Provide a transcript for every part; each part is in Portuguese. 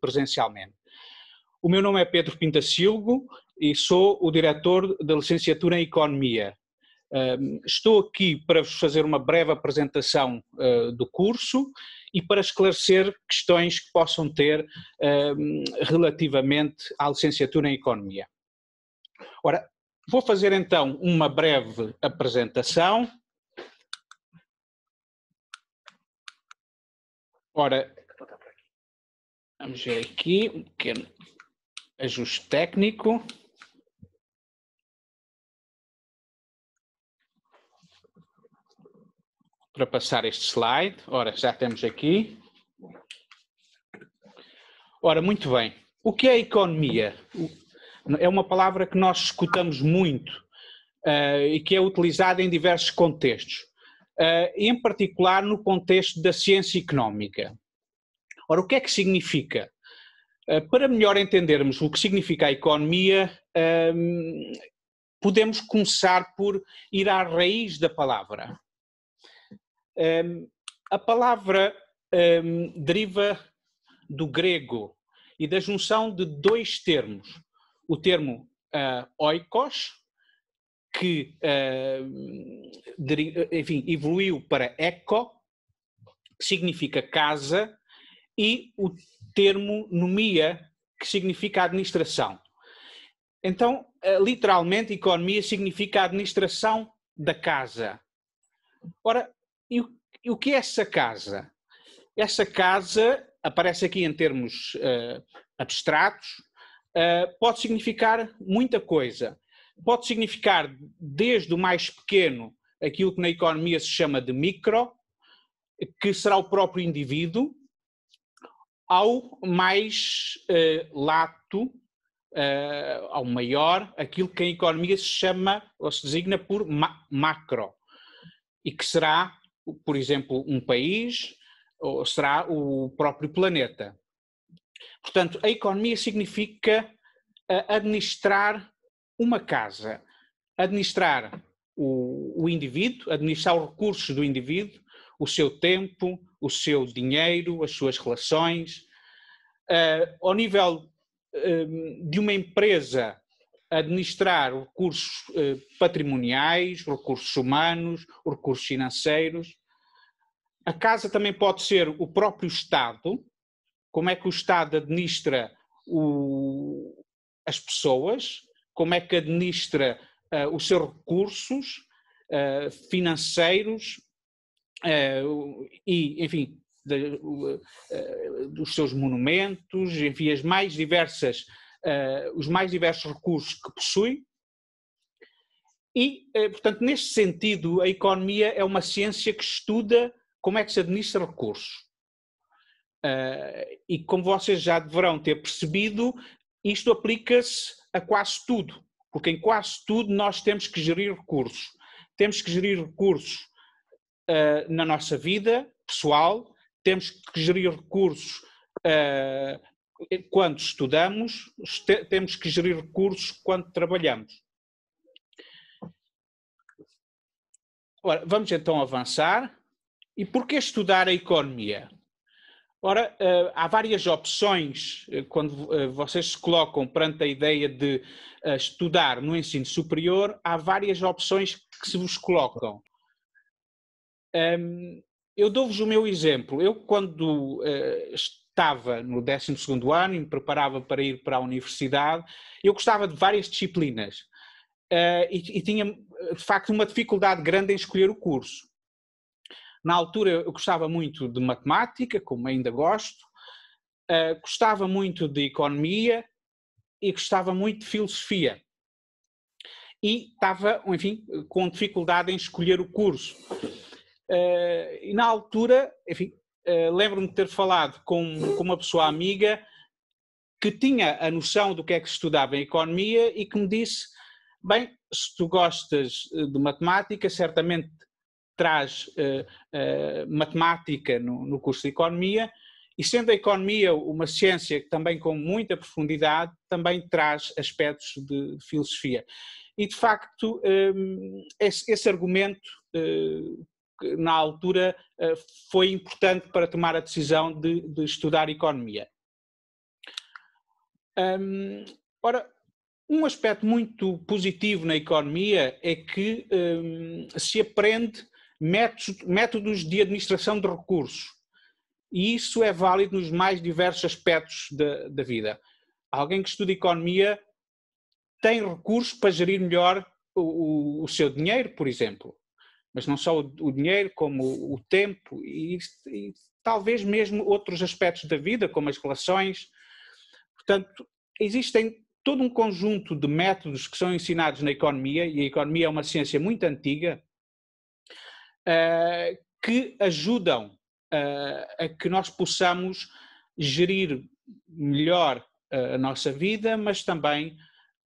presencialmente. O meu nome é Pedro Silgo e sou o diretor da licenciatura em Economia. Estou aqui para vos fazer uma breve apresentação ah, do curso e para esclarecer questões que possam ter relativamente à licenciatura em Economia. Ora, vou fazer então uma breve apresentação. Ora, Vamos ver aqui um pequeno ajuste técnico. Para passar este slide. Ora, já temos aqui. Ora, muito bem. O que é economia? É uma palavra que nós escutamos muito uh, e que é utilizada em diversos contextos, uh, em particular no contexto da ciência económica. Ora, o que é que significa? Eh, para melhor entendermos o que significa a economia, ehm, podemos começar por ir à raiz da palavra. Ehm, a palavra ehm, deriva do grego e da junção de dois termos. O termo eh, oikos, que enfim, evoluiu para eco, que significa casa, e o termo nomia, que significa administração. Então, eh, literalmente, economia significa administração da casa. Ora, e o, e o que é essa casa? Essa casa aparece aqui em termos uh, abstratos, uh, pode significar muita coisa. Pode significar desde o mais pequeno, aquilo que na economia se chama de micro, que será o próprio indivíduo, ao mais uh, lato, uh, ao maior, aquilo que em economia se chama ou se designa por ma macro, e que será, por exemplo, um país ou será o próprio planeta. Portanto, a economia significa uh, administrar uma casa, administrar o, o indivíduo, administrar os recursos do indivíduo, o seu tempo, o seu dinheiro, as suas relações. Uh, ao nível um, ehm, de uma empresa, administrar recursos uh, patrimoniais, recursos humanos, recursos financeiros. A casa também pode ser o próprio Estado, como é que o Estado administra o, as pessoas, como é que administra uh, os seus recursos uh, financeiros, é, e, enfim, de, uh, dos seus monumentos, enfim, as mais diversas, uh, os mais diversos recursos que possui. E, eh, portanto, neste sentido, a economia é uma ciência que estuda como é que se administra recursos. e como vocês já deverão ter percebido, isto aplica-se a quase tudo, porque em quase tudo nós temos que gerir recursos. Temos que gerir recursos uh, na nossa vida pessoal, temos que gerir recursos uh, quando estudamos, este, temos que gerir recursos quando trabalhamos. Ora, vamos então avançar. E por que estudar a economia? Ora, eh, há várias opções quando vocês se colocam perante a ideia de estudar no ensino superior, há várias opções que se vos colocam. Um, eu dou-vos o meu exemplo. Eu, quando uh, estava no 12 ano e me preparava para ir para a universidade, eu gostava de várias disciplinas uh, e, e, tinha, eh, de facto, uma dificuldade grande em escolher o curso. Na altura, eu gostava muito de matemática, como ainda gosto, uh, gostava muito de economia e gostava muito de filosofia e estava, enfim, com dificuldade em escolher o curso. Uh, e na altura, enfim, uh, lembro-me de ter falado com, com uma pessoa amiga que tinha a noção do que é que estudava em economia e que me disse: Bem, se tu gostas eh, de matemática, certamente traz uh, matemática no, no curso de economia. E sendo a economia uma ciência que também com muita profundidade, também traz aspectos de filosofia. E de facto, um, ehm, esse, esse argumento que na altura eh, foi importante para tomar a decisão de, de estudar economia. ora, um aspecto muito positivo na economia é que se aprende métodos de administração de recursos. E isso é válido nos mais diversos aspectos da, da vida. Alguém que estuda economia tem recursos para gerir melhor o, o, o seu dinheiro, por exemplo mas não só o, dinheiro, como o tempo e, e talvez mesmo outros aspectos da vida, como as relações. Portanto, existem todo um conjunto de métodos que são ensinados na economia, e a economia é uma ciência muito antiga, uh, que ajudam uh, a que nós possamos gerir melhor uh, a nossa vida, mas também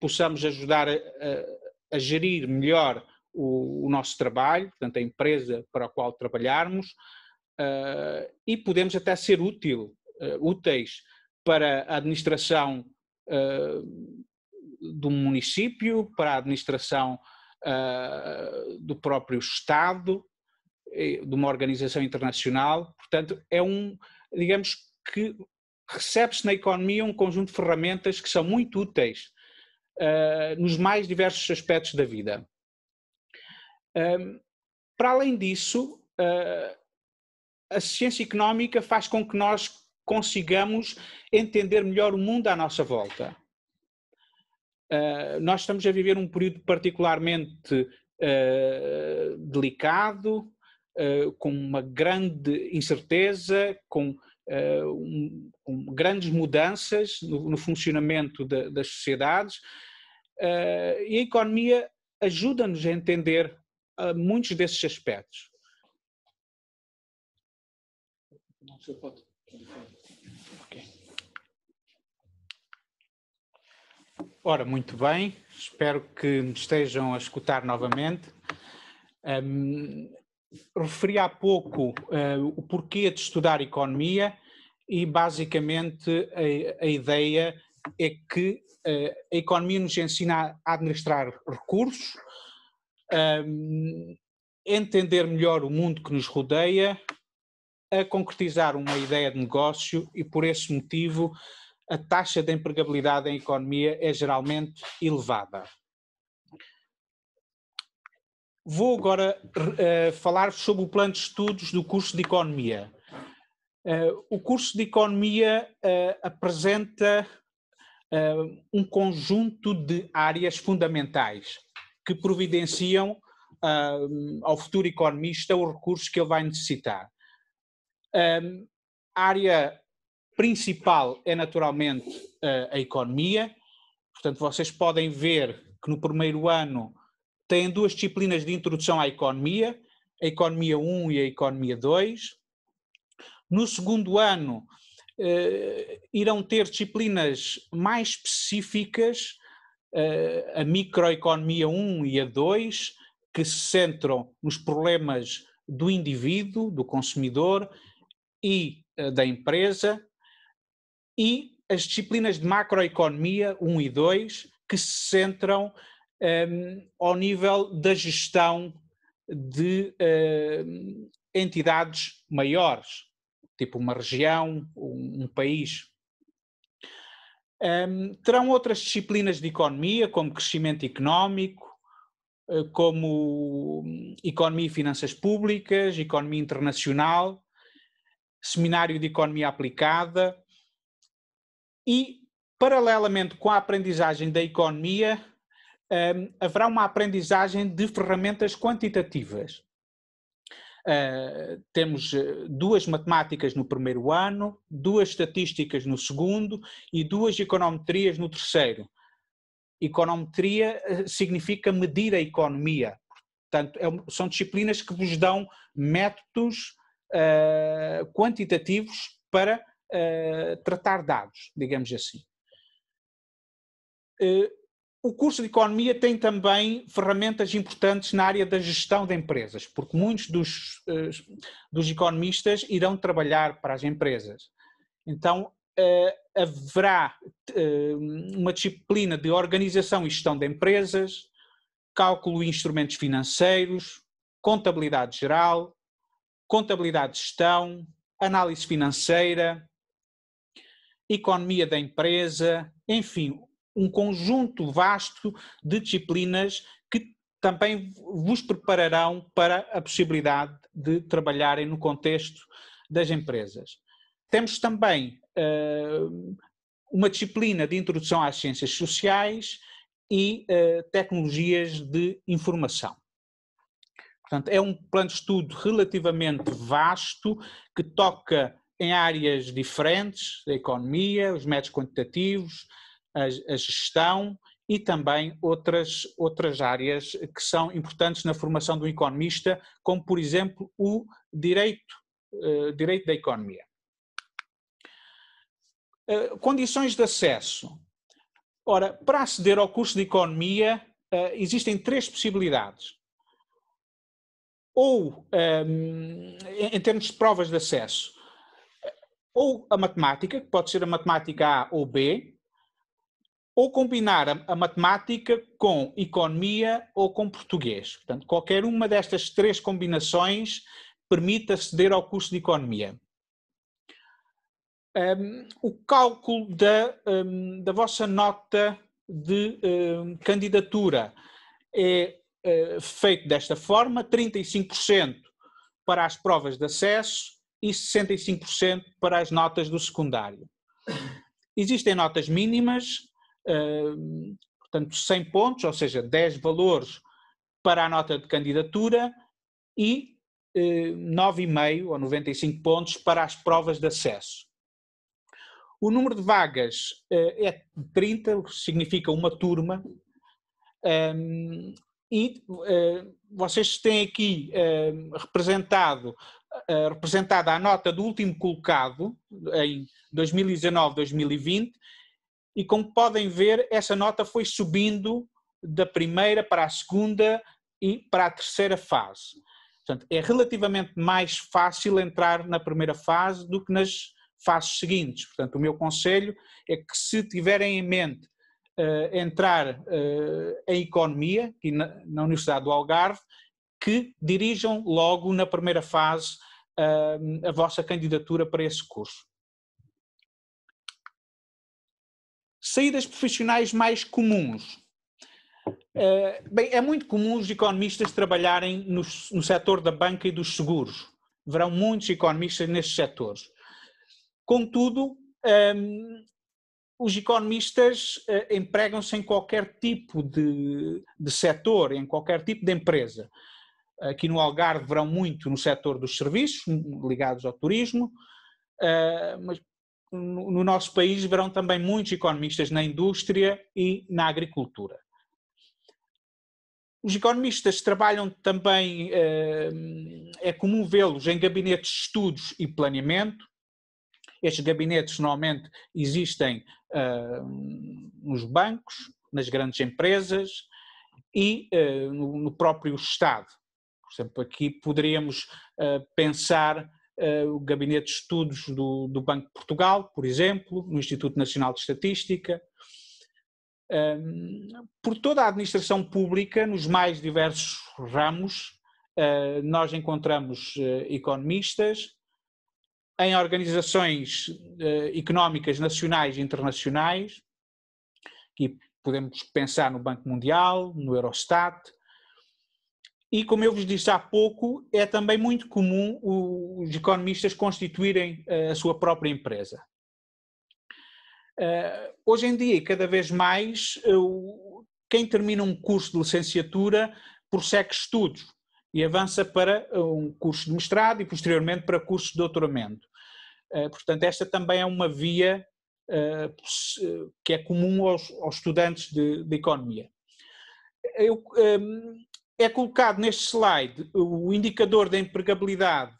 possamos ajudar a, a, a gerir melhor o, o nosso trabalho, portanto, a empresa para a qual trabalharmos, uh, e podemos até ser útil, uh, úteis para a administração uh, do município, para a administração do próprio Estado, de uma organização internacional. Portanto, é um, digamos que recebe-se na economia um conjunto de ferramentas que são muito úteis uh, nos mais diversos aspectos da vida. Um, para além disso, uh, a ciência económica faz com que nós consigamos entender melhor o mundo à nossa volta. Uh, nós estamos a viver um período particularmente uh, delicado, com uma grande incerteza, com, um, com grandes mudanças no, no funcionamento de, das sociedades, e a economia ajuda-nos a entender a muitos desses aspectos. Ora, muito bem, espero que me estejam a escutar novamente. Um, referi há pouco uh, o porquê de estudar economia e basicamente a, a ideia é que uh, a economia nos ensina a administrar recursos, um, entender melhor o mundo que nos rodeia, a concretizar uma ideia de negócio e, por esse motivo, a taxa de empregabilidade em economia é geralmente elevada. Vou agora uh, eh, falar sobre o plano de estudos do curso de Economia. Uh, o curso de Economia uh, apresenta um conjunto de áreas fundamentais que providenciam uh, ao futuro economista os recursos que ele vai necessitar. Um, ah, a área principal é naturalmente uh, a economia, portanto, vocês podem ver que no primeiro ano têm duas disciplinas de introdução à economia, a economia 1 e a economia 2. No segundo ano, uh, irão ter disciplinas mais específicas a microeconomia 1 e a 2, que se centram nos problemas do indivíduo, do consumidor e eh, da empresa, e as disciplinas de macroeconomia 1 e 2, que se centram um, ehm, ao nível da gestão de ehm, entidades maiores, tipo uma região, um, um país. Um, terão outras disciplinas de economia, como crescimento económico, eh, como hum, economia e finanças públicas, economia internacional, seminário de economia aplicada e, paralelamente com a aprendizagem da economia, um, haverá uma aprendizagem de ferramentas quantitativas. Uh, temos eh, duas matemáticas no primeiro ano, duas estatísticas no segundo e duas econometrias no terceiro. Econometria eh, significa medir a economia. Portanto, é, são disciplinas que vos dão métodos uh, quantitativos para uh, tratar dados, digamos assim o curso de Economia tem também ferramentas importantes na área da gestão de empresas, porque muitos dos, eh, dos economistas irão trabalhar para as empresas. Então, eh, haverá eh, uma disciplina de organização e gestão de empresas, cálculo e instrumentos financeiros, contabilidade geral, contabilidade de gestão, análise financeira, economia da empresa, enfim, um conjunto vasto de disciplinas que também vos prepararão para a possibilidade de trabalharem no contexto das empresas. Temos também uh, uma disciplina de introdução às ciências sociais e uh, tecnologias de informação. Portanto, é um plano de estudo relativamente vasto que toca em áreas diferentes da economia, os métodos quantitativos, a, a gestão e também outras, outras áreas que são importantes na formação do economista, como, por exemplo, o direito, uh, direito da economia. Uh, condições de acesso. Ora, para aceder ao curso de economia, uh, existem três possibilidades. Ou, um, ehm, em termos de provas de acesso, ou a matemática, que pode ser a matemática A ou B, ou combinar a, a, matemática com economia ou com português. Portanto, qualquer uma destas três combinações permite aceder ao curso de economia. Um, o cálculo da, um, da vossa nota de um, candidatura é uh, feito desta forma: 35% para as provas de acesso e 65% para as notas do secundário. Existem notas mínimas, portanto, 100 pontos, ou seja, 10 valores para a nota de candidatura e 9,5 eh, ou 95 pontos para as provas de acesso. O número de vagas eh, é 30, o que significa uma turma, e eh, vocês têm aqui representado, representada a nota do último colocado em 2019-2020 e como podem ver, essa nota foi subindo da primeira para a segunda e para a terceira fase. Portanto, é relativamente mais fácil entrar na primeira fase do que nas fases seguintes. Portanto, o meu conselho é que se tiverem em mente uh, entrar uh, em economia, aqui na, na, Universidade do Algarve, que dirijam logo na primeira fase uh, a vossa candidatura para esse curso. Saídas profissionais mais comuns. Uh, bem, é muito comum os economistas trabalharem no, no setor da banca e dos seguros. Verão muitos economistas nestes setores. Contudo, um, ehm, os economistas uh, empregam-se em qualquer tipo de, de setor, em qualquer tipo de empresa. Aqui no Algarve verão muito no setor dos serviços, ligados ao turismo, uh, mas no nosso país verão também muitos economistas na indústria e na agricultura. Os economistas trabalham também, eh, é comum vê-los em gabinetes de estudos e planeamento. Estes gabinetes normalmente existem eh, nos bancos, nas grandes empresas e eh, no próprio Estado. Por exemplo, aqui poderíamos pensar eh, o Gabinete de Estudos do, do Banco de Portugal, por exemplo, no Instituto Nacional de Estatística, ehm, por toda a administração pública, nos mais diversos ramos, eh, nós encontramos eh, economistas em organizações económicas nacionais e internacionais, e podemos pensar no Banco Mundial, no Eurostat, e, como eu vos disse há pouco, é também muito comum os economistas constituírem eh, a sua própria empresa. Eh, hoje em dia, cada vez mais, eh, quem termina um curso de licenciatura prossegue estudos e avança para um curso de mestrado e, posteriormente, para curso de doutoramento. Portanto, esta também é uma via que é comum aos, estudantes de, economia. Eu, ehm, é colocado neste slide o indicador da empregabilidade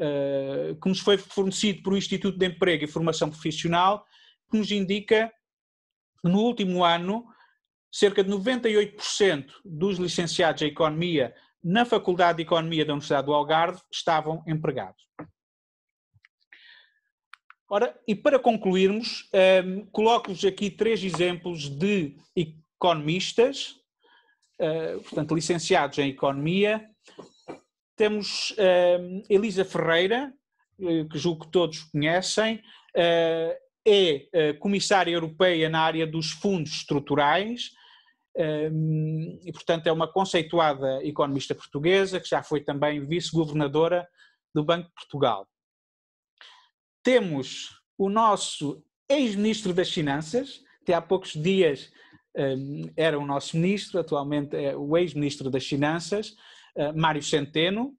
uh, que nos foi fornecido pelo Instituto de Emprego e Formação Profissional, que nos indica que no último ano cerca de 98% dos licenciados em Economia na Faculdade de Economia da Universidade do Algarve estavam empregados. Ora, e para concluirmos, um, eh, coloco-vos aqui três exemplos de economistas eh, portanto, licenciados em Economia. Temos eh, Elisa Ferreira, eh, que julgo que todos conhecem, é comissária europeia na área dos fundos estruturais e, portanto, é uma conceituada economista portuguesa que já foi também vice-governadora do Banco de Portugal. Temos o nosso ex-ministro das Finanças, que há poucos dias era o nosso ministro, atualmente é o ex-ministro das Finanças, ah, Mário Centeno,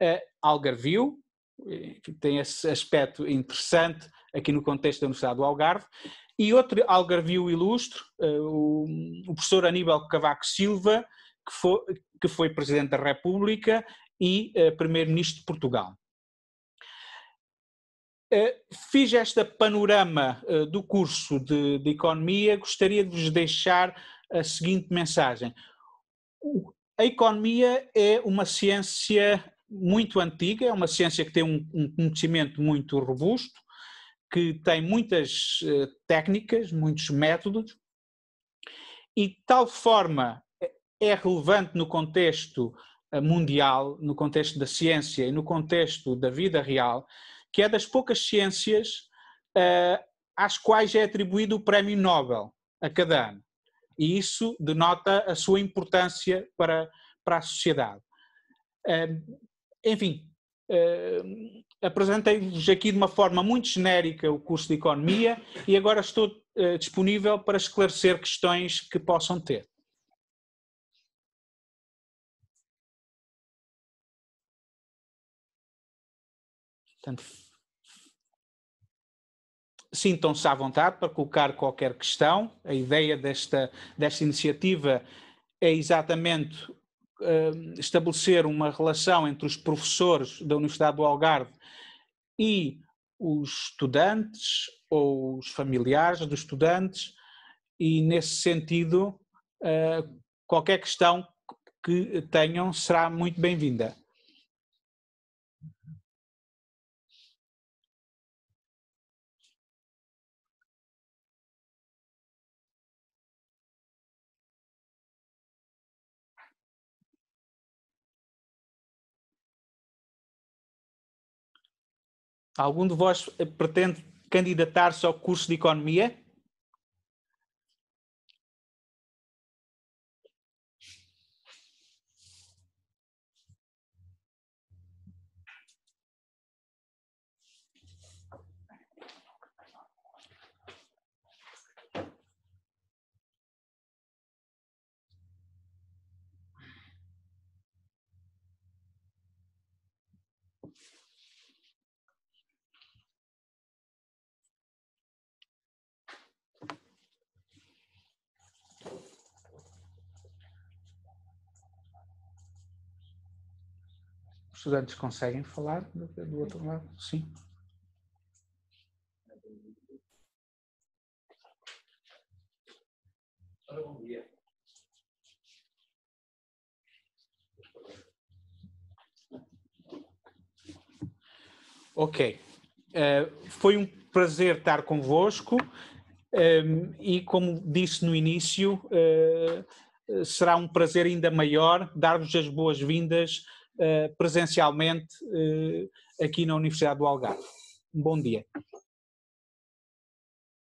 ah, Algarvio, eh, que tem esse aspecto interessante aqui no contexto da Universidade do Algarve, e outro algarvio ilustre, ah, o professor Aníbal Cavaco Silva, que foi, que foi Presidente da República e Primeiro-Ministro de Portugal. Eh, fiz este panorama eh, do curso de, de Economia, gostaria de vos deixar a seguinte mensagem. A economia é uma ciência muito antiga, é uma ciência que tem um, um conhecimento muito robusto, que tem muitas eh, técnicas, muitos métodos, e de tal forma é relevante no contexto mundial, no contexto da ciência e no contexto da vida real, que é das poucas ciências uh, às quais é atribuído o Prémio Nobel a cada ano. E isso denota a sua importância para, para a sociedade. Uh, enfim, uh, apresentei-vos aqui de uma forma muito genérica o curso de Economia e agora estou disponível para esclarecer questões que possam ter. Portanto, sintam-se à vontade para colocar qualquer questão. A ideia desta, desta iniciativa é exatamente uh, estabelecer uma relação entre os professores da Universidade do Algarve e os estudantes ou os familiares dos estudantes, e nesse sentido, uh, qualquer questão que tenham será muito bem-vinda. Algum de vós eh, pretende candidatar-se ao curso de Economia? estudantes conseguem falar, do, é do outro lado, sim. Ok. Uh, foi um prazer estar convosco um, ehm, e, como disse no início, uh, será um prazer ainda maior dar-vos as boas-vindas eh, presencialmente eh, aqui na Universidade do Algarve. Um bom dia.